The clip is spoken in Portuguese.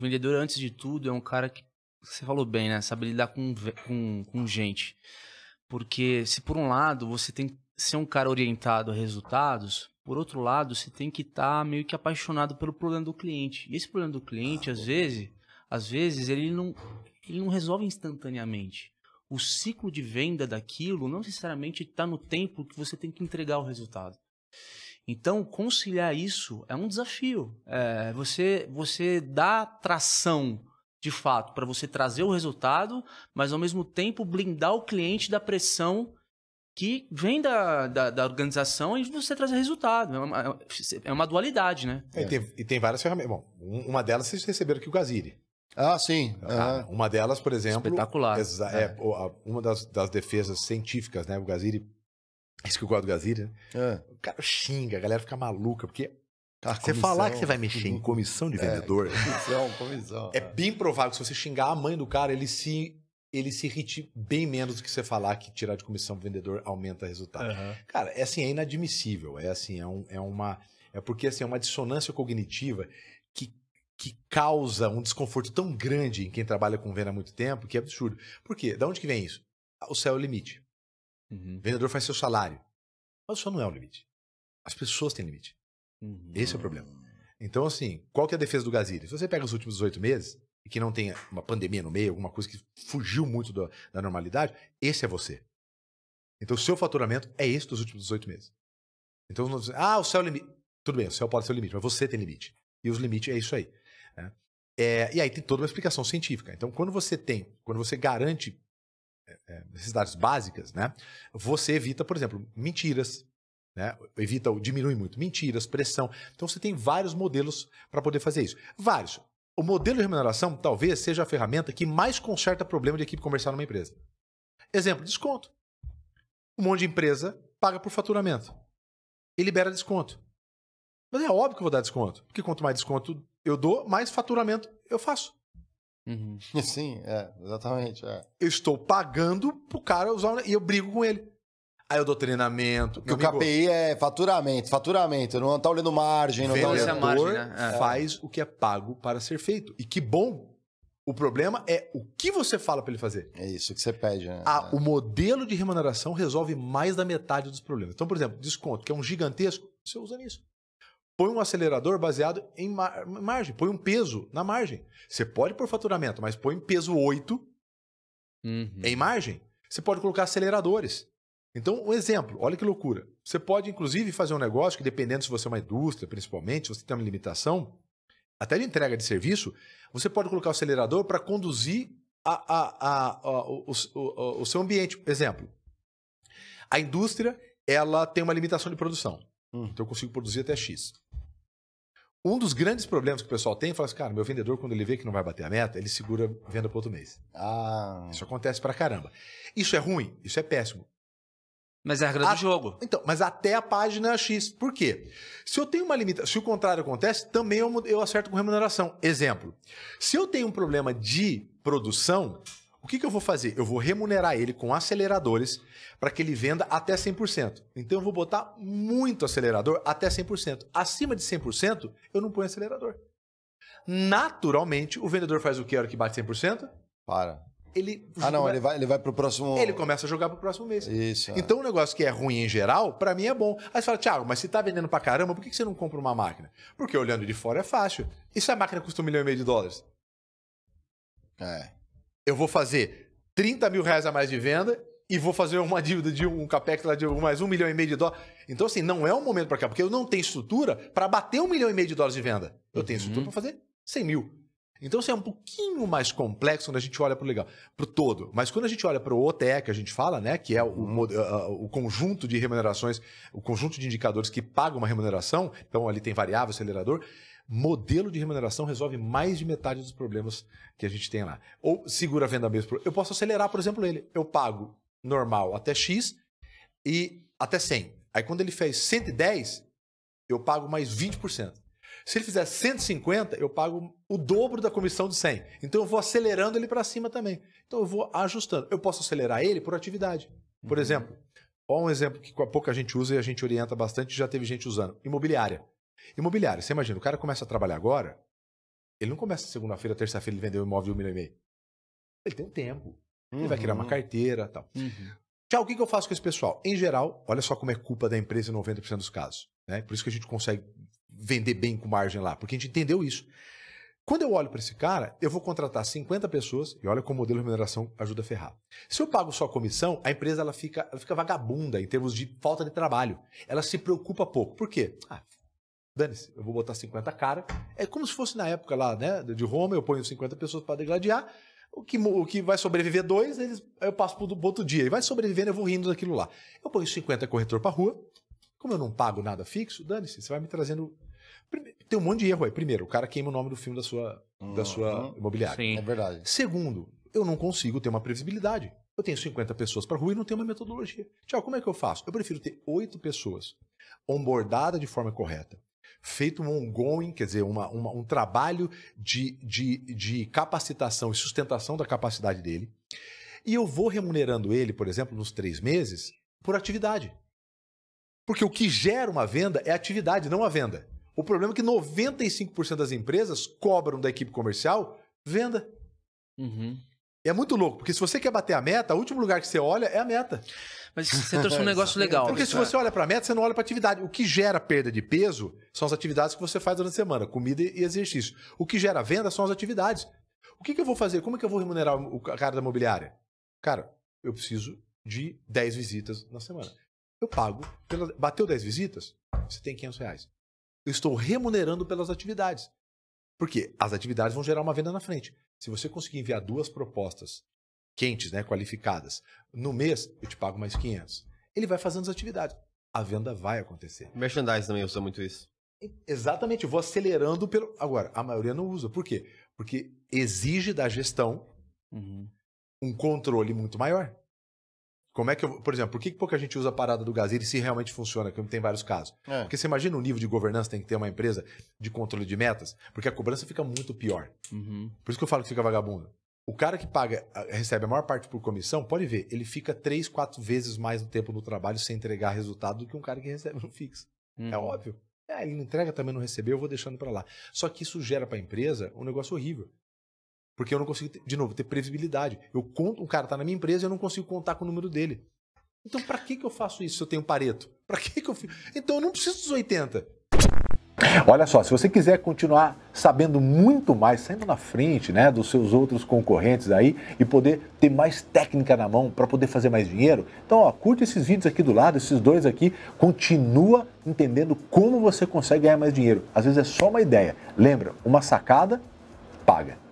vendedor, antes de tudo, é um cara que, você falou bem, né? Sabe lidar com, com, com gente. Porque se por um lado você tem que ser um cara orientado a resultados, por outro lado, você tem que estar tá meio que apaixonado pelo problema do cliente. E esse problema do cliente, ah, às bom. vezes, às vezes ele não, ele não resolve instantaneamente. O ciclo de venda daquilo não necessariamente está no tempo que você tem que entregar o resultado. Então, conciliar isso é um desafio. É, você, você dá tração, de fato, para você trazer o resultado, mas ao mesmo tempo blindar o cliente da pressão que vem da, da, da organização e você trazer resultado. É uma, é, é uma dualidade, né? É, e, tem, e, tem, várias ferramentas. Bom, uma delas vocês receberam aqui o Gaziri. Ah, sim. Ah, uhum. Uma delas, por exemplo. Espetacular. É, é. uma das, das, defesas científicas, né? O Gaziri é isso que eu gosto do né? É. O cara xinga, a galera fica maluca, porque tá você comissão. falar que você vai mexer em comissão de é, vendedor. É, comissão, comissão. É, é bem provável que se você xingar a mãe do cara, ele se ele se irrite bem menos do que você falar que tirar de comissão o vendedor aumenta o resultado. Uhum. Cara, é assim, é inadmissível. É assim, é, um, é uma. É porque assim, é uma dissonância cognitiva que, que causa um desconforto tão grande em quem trabalha com venda há muito tempo que é absurdo. Por quê? Da onde que vem isso? O céu é o limite. Uhum. O vendedor faz seu salário. Mas senhor não é um limite. As pessoas têm limite. Uhum. Esse é o problema. Uhum. Então, assim, qual que é a defesa do Gaziri? Se você pega os últimos 18 meses e que não tenha uma pandemia no meio, alguma coisa que fugiu muito do, da normalidade, esse é você. Então, o seu faturamento é esse dos últimos 18 meses. Então, ah, o céu é limite. Tudo bem, o céu pode ser o limite, mas você tem limite. E os limites é isso aí. Né? É, e aí tem toda uma explicação científica. Então, quando você tem, quando você garante é, é, necessidades básicas, né? Você evita, por exemplo, mentiras, né? Evita, diminui muito mentiras, pressão. Então você tem vários modelos para poder fazer isso. Vários. O modelo de remuneração talvez seja a ferramenta que mais conserta problema de equipe comercial numa empresa. Exemplo, desconto. Um monte de empresa paga por faturamento e libera desconto. Mas é óbvio que eu vou dar desconto, porque quanto mais desconto eu dou, mais faturamento eu faço. Uhum. Sim, é, exatamente. É. Eu estou pagando pro cara usar e eu brigo com ele. Aí eu dou treinamento. Porque o KPI é faturamento, faturamento. Não tá olhando margem, não tá olhando. Margem, né? é. Faz o que é pago para ser feito. E que bom. O problema é o que você fala para ele fazer. É isso que você pede, né? Ah, é. O modelo de remuneração resolve mais da metade dos problemas. Então, por exemplo, desconto, que é um gigantesco, você usa nisso põe um acelerador baseado em mar margem, põe um peso na margem. Você pode pôr faturamento, mas põe peso 8 uhum. em margem. Você pode colocar aceleradores. Então, um exemplo, olha que loucura. Você pode, inclusive, fazer um negócio que, dependendo se você é uma indústria, principalmente, se você tem uma limitação, até de entrega de serviço, você pode colocar o acelerador para conduzir a, a, a, o, o, o seu ambiente. Exemplo, a indústria ela tem uma limitação de produção. Hum. Então eu consigo produzir até X. Um dos grandes problemas que o pessoal tem, fala assim, cara, meu vendedor, quando ele vê que não vai bater a meta, ele segura a venda para outro mês. Ah. Isso acontece pra caramba. Isso é ruim, isso é péssimo. Mas é a regra a... do jogo. Então, mas até a página é X. Por quê? Se eu tenho uma limitação, se o contrário acontece, também eu, eu acerto com remuneração. Exemplo, se eu tenho um problema de produção, o que, que eu vou fazer? Eu vou remunerar ele com aceleradores para que ele venda até 100%. Então eu vou botar muito acelerador até 100%. Acima de 100%, eu não ponho acelerador. Naturalmente, o vendedor faz o que a hora que bate 100%? Para. Ele ah, não, ele vai, ele vai pro próximo. Ele começa a jogar pro próximo mês. Isso. É. Então, o é. um negócio que é ruim em geral, para mim é bom. Aí você fala, Thiago, mas se tá vendendo para caramba, por que você não compra uma máquina? Porque olhando de fora é fácil. E se a máquina custa um milhão e meio de dólares? É eu vou fazer 30 mil reais a mais de venda e vou fazer uma dívida de um, capex lá de mais um milhão e meio de dólares. Então, assim, não é o um momento para cá, porque eu não tenho estrutura para bater um milhão e meio de dólares de venda. Eu tenho estrutura uhum. para fazer 100 mil. Então, assim, é um pouquinho mais complexo quando a gente olha para o legal, para o todo. Mas quando a gente olha para o OTE, que a gente fala, né, que é o, uhum. o, o, conjunto de remunerações, o conjunto de indicadores que paga uma remuneração, então ali tem variável, acelerador, modelo de remuneração resolve mais de metade dos problemas que a gente tem lá. Ou segura a venda mesmo. Eu posso acelerar, por exemplo, ele. Eu pago normal até X e até 100. Aí quando ele fez 110, eu pago mais 20%. Se ele fizer 150, eu pago o dobro da comissão de 100. Então eu vou acelerando ele para cima também. Então eu vou ajustando. Eu posso acelerar ele por atividade. Por uhum. exemplo, ó um exemplo que pouca gente usa e a gente orienta bastante, já teve gente usando. Imobiliária. Imobiliário, você imagina, o cara começa a trabalhar agora, ele não começa segunda-feira, terça-feira, ele vendeu um imóvel de um milhão e meio. Ele tem um tempo. Ele vai criar uma uhum. carteira tal. Uhum. Tchau, o que, que eu faço com esse pessoal? Em geral, olha só como é culpa da empresa em 90% dos casos. Né? Por isso que a gente consegue vender bem com margem lá, porque a gente entendeu isso. Quando eu olho para esse cara, eu vou contratar 50 pessoas e olha como o modelo de remuneração ajuda a ferrar. Se eu pago só comissão, a empresa ela fica, ela fica vagabunda em termos de falta de trabalho. Ela se preocupa pouco. Por quê? Ah, Dane-se, eu vou botar 50 cara. É como se fosse na época lá, né? De Roma, eu ponho 50 pessoas para degladiar. O que, o que vai sobreviver dois, eles, eu passo pro outro dia. e vai sobrevivendo, eu vou rindo daquilo lá. Eu ponho 50 corretor pra rua. Como eu não pago nada fixo, dane-se, você vai me trazendo. Tem um monte de erro aí. Primeiro, o cara queima o nome do filme da sua, uhum. da sua uhum. imobiliária. Sim. É verdade. Segundo, eu não consigo ter uma previsibilidade. Eu tenho 50 pessoas para rua e não tenho uma metodologia. Tchau, como é que eu faço? Eu prefiro ter oito pessoas onboardadas de forma correta, feito um ongoing, quer dizer, uma, uma, um trabalho de, de, de capacitação e sustentação da capacidade dele. E eu vou remunerando ele, por exemplo, nos três meses, por atividade. Porque o que gera uma venda é atividade, não a venda. O problema é que 95% das empresas cobram da equipe comercial venda. Uhum é muito louco, porque se você quer bater a meta, o último lugar que você olha é a meta. Mas você trouxe um negócio é legal. Porque se você olha para a meta, você não olha para atividade. O que gera perda de peso são as atividades que você faz durante a semana, comida e exercício. O que gera venda são as atividades. O que, que eu vou fazer? Como é que eu vou remunerar o cara da imobiliária? Cara, eu preciso de 10 visitas na semana. Eu pago. Pela... Bateu 10 visitas? Você tem 500 reais. Eu estou remunerando pelas atividades. Porque as atividades vão gerar uma venda na frente. Se você conseguir enviar duas propostas quentes, né, qualificadas, no mês eu te pago mais 500. Ele vai fazendo as atividades. A venda vai acontecer. Merchandise também usa muito isso. Exatamente, eu vou acelerando pelo. Agora, a maioria não usa. Por quê? Porque exige da gestão uhum. um controle muito maior. Como é que eu, por exemplo, por que pouca gente usa a parada do e se realmente funciona? Que tem vários casos. É. Porque você imagina o nível de governança que tem que ter uma empresa de controle de metas, porque a cobrança fica muito pior. Uhum. Por isso que eu falo que fica vagabundo. O cara que paga, recebe a maior parte por comissão, pode ver, ele fica três, quatro vezes mais no tempo no trabalho sem entregar resultado do que um cara que recebe no fixo. É uhum. É óbvio. É, ele não entrega, também não recebeu, eu vou deixando para lá. Só que isso gera para a empresa um negócio horrível. Porque eu não consigo, ter, de novo, ter previsibilidade. Eu conto, um cara tá na minha empresa e eu não consigo contar com o número dele. Então, para que, que eu faço isso se eu tenho pareto? Para que, que eu fico? Então, eu não preciso dos 80. Olha só, se você quiser continuar sabendo muito mais, saindo na frente né, dos seus outros concorrentes aí e poder ter mais técnica na mão para poder fazer mais dinheiro, então ó, curte esses vídeos aqui do lado, esses dois aqui, continua entendendo como você consegue ganhar mais dinheiro. Às vezes é só uma ideia. Lembra, uma sacada paga.